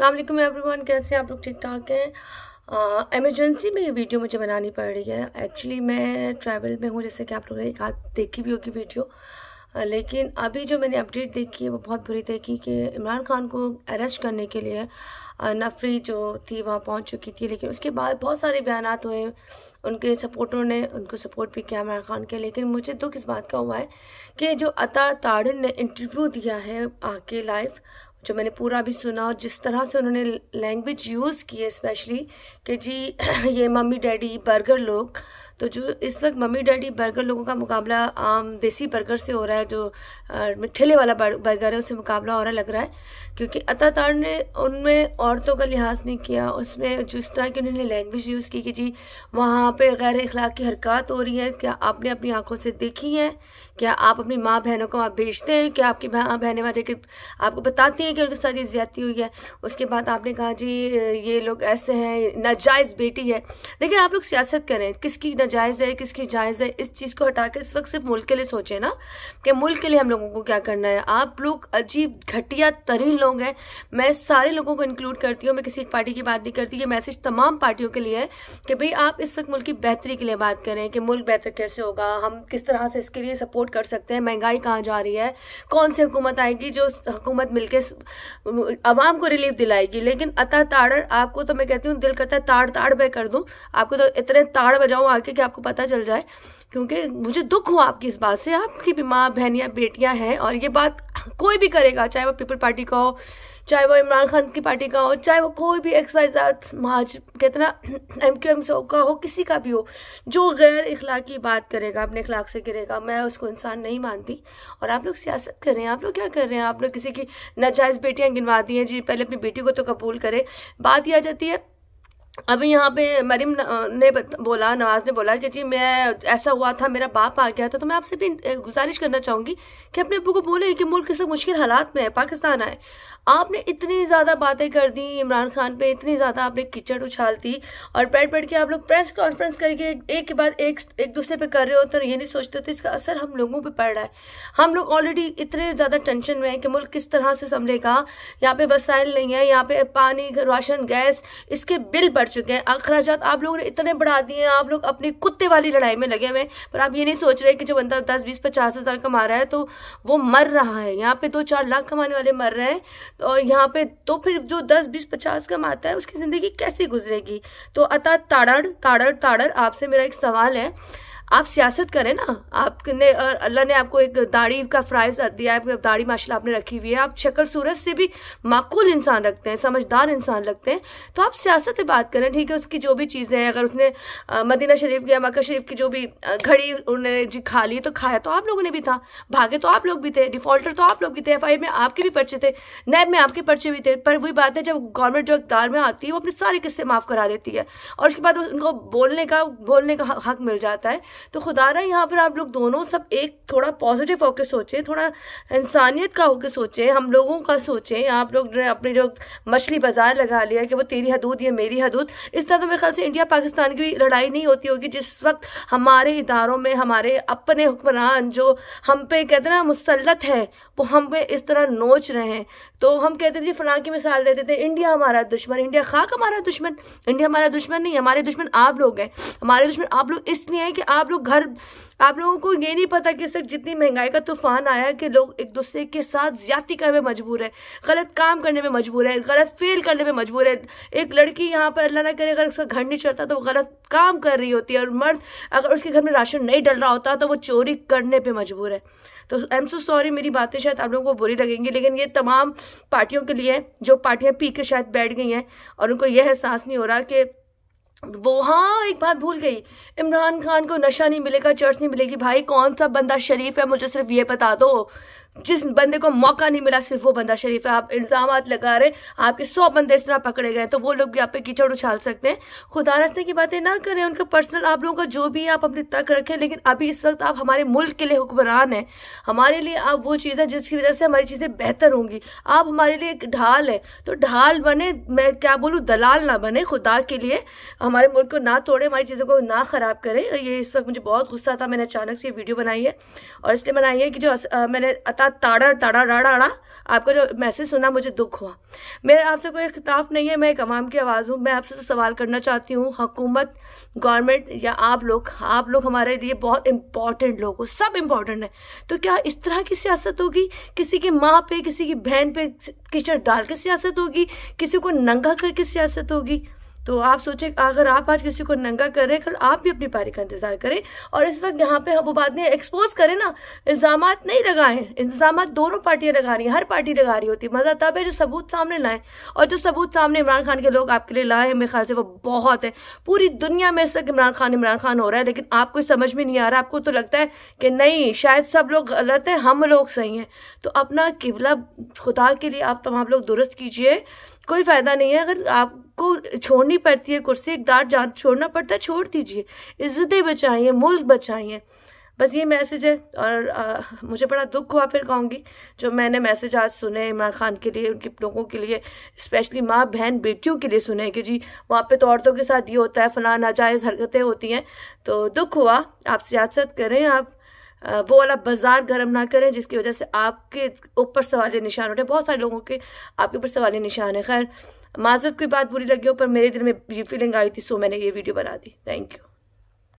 अल्लाम एवरीवन कैसे आप लोग ठीक ठाक हैं एमरजेंसी में ये वीडियो मुझे बनानी पड़ रही है एक्चुअली मैं ट्रैवल में हूँ जैसे कि आप लोगों ने एक हाथ देखी भी होगी वीडियो लेकिन अभी जो मैंने अपडेट देखी है वो बहुत बुरी देखी कि इमरान खान को अरेस्ट करने के लिए नफरी जो थी वहाँ पहुँच चुकी थी लेकिन उसके बाद बहुत सारे बयान हुए उनके सपोर्टरों ने उनको सपोर्ट भी किया इमरान खान के लेकिन मुझे दुख इस बात का हुआ है कि जो अतार ताड़न ने इंटरव्यू दिया है आके लाइफ जो मैंने पूरा भी सुना और जिस तरह से उन्होंने लैंग्वेज यूज़ की है स्पेशली कि जी ये मम्मी डैडी बर्गर लोग तो जो इस वक्त मम्मी डैडी बर्गर लोगों का मुकाबला आम देसी बर्गर से हो रहा है जो ठेले वाला बर्गर है उससे मुकाबला हो रहा लग रहा है क्योंकि अतातार ने उनमें औरतों का लिहाज नहीं किया उसमें जिस तरह की उन्होंने लैंग्वेज यूज़ की कि जी वहाँ पर गैर अखलाक की हरकत हो रही है क्या आपने अपनी आँखों से देखी है क्या आप अपनी माँ बहनों को आप भेजते हैं क्या आपकी माँ बहनें वहाँ जाके आपको बताती हैं कि उनके साथ ये ज्यादती हुई है उसके बाद आपने कहा जी ये लोग ऐसे हैं नाजायज़ बेटी है लेकिन आप लोग सियासत करें किसकी नाजायज़ है किसकी जायज़ है इस चीज़ को हटा के इस वक्त सिर्फ मुल्क के लिए सोचें ना कि मुल्क के लिए हम लोगों को क्या करना है आप लोग अजीब घटिया तरीन लोग हैं मैं सारे लोगों को इंक्लूड करती हूँ मैं किसी एक पार्टी की बात नहीं करती ये मैसेज तमाम पार्टियों के लिए है कि भाई आप इस वक्त मुल्क की बेहतरी के लिए बात करें कि मुल्क बेहतर कैसे होगा हम किस तरह से इसके लिए सपोर्ट कर सकते हैं महंगाई कहाँ जा रही है कौन सी हुकूमत आएगी जो हुकूमत मिलकर आवाम को रिलीफ दिलाएगी लेकिन अता ताड़ आपको तो मैं कहती हूँ दिल करता है ताड़ ताड़ बह कर दूँ आपको तो इतने ताड़ बजाऊँ आके कि आपको पता चल जाए क्योंकि मुझे दुख हुआ आपकी इस बात से आपकी भी माँ या बेटियाँ हैं और ये बात कोई भी करेगा चाहे वो पीपल पार्टी का हो चाहे वो इमरान खान की पार्टी का हो चाहे वो कोई भी एक्स वाई जात महाज कितना एम क्यू एम से का हो किसी का भी हो जो गैर इखलाकी बात करेगा अपने इखलाक से करेगा मैं उसको इंसान नहीं मानती और आप लोग सियासत कर रहे हैं आप लोग क्या कर रहे हैं आप लोग किसी की नाजायज़ बेटियाँ गिनवा दी हैं जी पहले अपनी बेटी को तो कबूल करें बात यह आ जाती है अभी यहाँ पे मरीम ने बोला नवाज ने बोला कि जी मैं ऐसा हुआ था मेरा बाप आ गया था तो मैं आपसे भी गुजारिश करना चाहूँगी कि अपने अबू को बोले कि मुल्क किस मुश्किल हालात में है पाकिस्तान आए आपने इतनी ज़्यादा बातें कर दी इमरान खान पे इतनी ज़्यादा आपने किचड़ उछाल दी और बैठ बैठ के आप लोग प्रेस कॉन्फ्रेंस करके एक के बाद एक एक दूसरे पे कर रहे हो तो ये नहीं सोचते होते इसका असर हम लोगों पर पड़ रहा है हम लोग ऑलरेडी इतने ज़्यादा टेंशन में हैं कि मुल्क किस तरह से संभलेगा यहाँ पे वसाइल नहीं है यहाँ पे पानी राशन गैस इसके बिल बढ़ बढ़ चुके हैं अखराज आप लोगों ने इतने बढ़ा दिए हैं आप लोग अपनी कुत्ते वाली लड़ाई में लगे हुए हैं पर आप ये नहीं सोच रहे कि जो बंदा दस बीस पचास हज़ार कमा रहा है तो वो मर रहा है यहाँ पे दो चार लाख कमाने वाले मर रहे हैं और यहाँ पे तो फिर जो दस बीस पचास कमाता है उसकी ज़िंदगी कैसे गुजरेगी तो अतः ताड़ ताड़ ताड़ आपसे मेरा एक सवाल है आप सियासत करें ना आपने अल्लाह ने आपको एक दाढ़ी का फ़्राइज दिया है दाढ़ी माशा आपने रखी हुई है आप शक्ल सूरत से भी माकूल इंसान रखते हैं समझदार इंसान रखते हैं तो आप सियासत बात करें ठीक है उसकी जो भी चीज़ें हैं अगर उसने मदीना शरीफ गया मक्का शरीफ की जो भी घड़ी उन्होंने जी खा ली तो खाया तो आप लोगों ने भी था भागे तो आप लोग भी थे डिफॉल्टर तो आप लोग भी थे एफ में आपके भी पर्चे थे नैब में आपके पर्चे भी थे पर वही बात है जब गवर्नमेंट जो अखदार में आती है वो अपने सारे किस्से माफ़ करा देती है और उसके बाद उनको बोलने का बोलने का हक मिल जाता है तो खुदा ना यहाँ पर आप लोग दोनों सब एक थोड़ा पॉजिटिव होकर सोचें थोड़ा इंसानियत का होकर सोचें हम लोगों का सोचें आप लोग जो है अपने जो मछली बाजार लगा लिया कि वो तेरी हदूद या मेरी हदूद इस तरह तो मेरे ख्याल से इंडिया पाकिस्तान की लड़ाई नहीं होती होगी जिस वक्त हमारे इदारों में हमारे अपने हुक्मरान जो हम पे कहते ना मुसलत हैं वो हम पे इस तरह नोच रहे हैं तो हम कहते थे फलां की मिसाल देते थे इंडिया हमारा दुश्मन इंडिया खाक हमारा दुश्मन इंडिया हमारा दुश्मन नहीं हमारे दुश्मन आप लोग हैं हमारे दुश्मन आप लोग इसलिए हैं कि आप आप लोग घर आप लोगों को ये नहीं पता कि इस जितनी महंगाई का तूफान आया है कि लोग एक दूसरे के साथ ज्यादा करने में मजबूर है गलत काम करने में मजबूर है गलत फेल करने में मजबूर है एक लड़की यहाँ पर अल्लाह ना करे अगर उसका घर नहीं चलता तो वो गलत काम कर रही होती है और मर्द अगर उसके घर में राशन नहीं डल रहा होता तो वो चोरी करने पर मजबूर है तो आई एम सो सॉरी मेरी बातें शायद आप लोगों को बुरी लगेंगी लेकिन ये तमाम पार्टियों के लिए जो पार्टियाँ पी के शायद बैठ गई हैं और उनको यह एहसास नहीं हो रहा कि वो हाँ एक बात भूल गई इमरान खान को नशा नहीं मिलेगा चर्च नहीं मिलेगी भाई कौन सा बंदा शरीफ है मुझे सिर्फ ये बता दो जिस बंदे को मौका नहीं मिला सिर्फ वो बंदा शरीफ है आप इल्ज़ाम लगा रहे आपके सौ बंदे इस तरह पकड़े गए तो वो लोग भी आप पे कीचड़ उछाल सकते हैं खुदा रस्ते की बातें ना करें उनका पर्सनल आप लोगों का जो भी है आप अपने तक रखें लेकिन अभी इस वक्त आप हमारे मुल्क के लिए हुक्मरान हैं हमारे लिए आप वो चीज़ है जिसकी वजह से हमारी चीज़ें बेहतर होंगी आप हमारे लिए एक ढाल है तो ढाल बने मैं क्या बोलूँ दलाल ना बने खुदा के लिए हमारे मुल्क को ना तोड़े हमारी चीज़ों को ना ख़राब करें ये इस वक्त मुझे बहुत गुस्सा था मैंने अचानक से वीडियो बनाई है और इसलिए बनाई है कि जो मैंने अता का ताड़ा ताड़ा राड़ा आपका जो मैसेज सुना मुझे दुख हुआ मेरा आपसे कोई इख्ताफ नहीं है मैं एक आवाम की आवाज़ हूँ मैं आपसे सवाल करना चाहती हूँ हुकूमत गवर्नमेंट या आप लोग आप लोग हमारे लिए बहुत इंपॉर्टेंट लोग हो सब इम्पॉर्टेंट है तो क्या इस तरह की सियासत होगी किसी की माँ पे किसी की बहन पे किचड़ डाल के सियासत होगी किसी को नंगा करके सियासत होगी तो आप सोचें अगर आप आज किसी को नंगा कर रहे हैं कल आप भी अपनी पारी का इंतज़ार करें और इस वक्त यहाँ पे हम वो बात नहीं एक्सपोज करें ना इल्ज़ाम नहीं लगाएं इंतजाम दोनों पार्टियाँ लगा रही हैं हर पार्टी लगा रही होती है मज़ा तब है जो सबूत सामने लाए और जो सबूत सामने इमरान खान के लोग आपके लिए लाए हैं मेरे ख्याल से वो बहुत है पूरी दुनिया में इस वक्त इमरान खान इमरान खान हो रहा है लेकिन आपको समझ में नहीं आ रहा आपको तो लगता है कि नहीं शायद सब लोग गलत हैं हम लोग सही हैं तो अपना किबला खुदा के लिए आप तमाम लोग दुरुस्त कीजिए कोई फ़ायदा नहीं है अगर आपको छोड़नी पड़ती है कुर्सी इकदार जान छोड़ना पड़ता है छोड़ दीजिए इज्जतें बचाइए मुल्क बचाइए बस ये मैसेज है और आ, मुझे बड़ा दुख हुआ फिर कहूँगी जो मैंने मैसेज आज सुने इमरान खान के लिए उनके लोगों के लिए स्पेशली माँ बहन बेटियों के लिए सुने कि जी वहाँ पे तो औरतों के साथ ये होता है फला नाजायज़ हरकतें होती हैं तो दुख हुआ आप सियासत करें आप वो वाला बाजार गर्म ना करें जिसकी वजह से आपके ऊपर सवाल निशान उठे बहुत सारे लोगों के आपके ऊपर सवाल निशान है खैर माजरत कोई बात बुरी लगी हो पर मेरे दिल में ये फीलिंग आई थी सो मैंने ये वीडियो बना दी थैंक यू